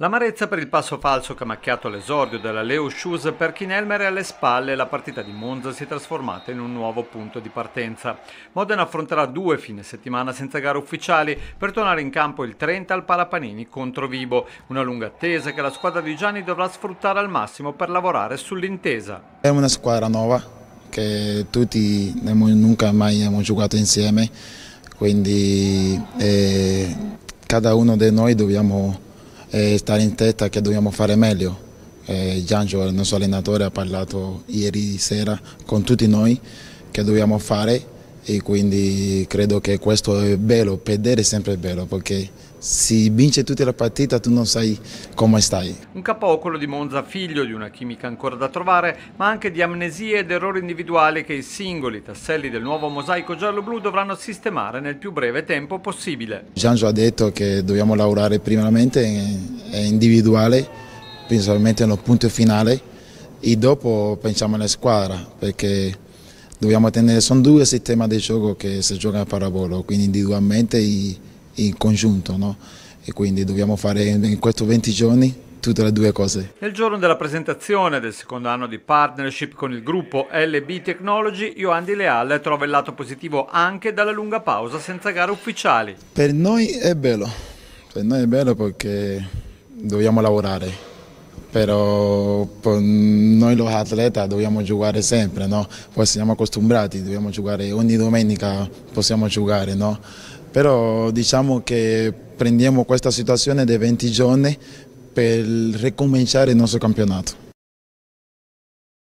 L'amarezza per il passo falso che ha macchiato l'esordio della Leo Shoes per Kinelmer è alle spalle e la partita di Monza si è trasformata in un nuovo punto di partenza. Modena affronterà due fine settimana senza gare ufficiali per tornare in campo il 30 al Palapanini contro Vibo, una lunga attesa che la squadra di Gianni dovrà sfruttare al massimo per lavorare sull'intesa. È una squadra nuova che tutti nunca mai abbiamo giocato insieme, quindi eh, cada uno di noi dobbiamo e stare in testa che dobbiamo fare meglio. Eh, Giangio, il nostro allenatore, ha parlato ieri sera con tutti noi che dobbiamo fare e quindi credo che questo è bello, perdere è sempre bello perché si vince tutta la partita, tu non sai come stai. Un capo quello di Monza, figlio di una chimica ancora da trovare, ma anche di amnesie ed errori individuali che i singoli tasselli del nuovo mosaico giallo-blu dovranno sistemare nel più breve tempo possibile. Gianjo ha detto che dobbiamo lavorare primariamente individuale, principalmente nel punto finale e dopo pensiamo alla squadra perché dobbiamo tenere, sono due sistemi di gioco che si gioca a parabolo, quindi individualmente e in congiunto, no? e quindi dobbiamo fare in questi 20 giorni tutte le due cose. Nel giorno della presentazione del secondo anno di partnership con il gruppo LB Technology, Ioan Di Leal trova il lato positivo anche dalla lunga pausa senza gare ufficiali. Per noi è bello, per noi è bello perché dobbiamo lavorare, però noi los atleti dobbiamo giocare sempre, no? poi siamo accostumbrati, dobbiamo giocare ogni domenica, possiamo giocare, no? però diciamo che prendiamo questa situazione dei 20 giorni per ricominciare il nostro campionato.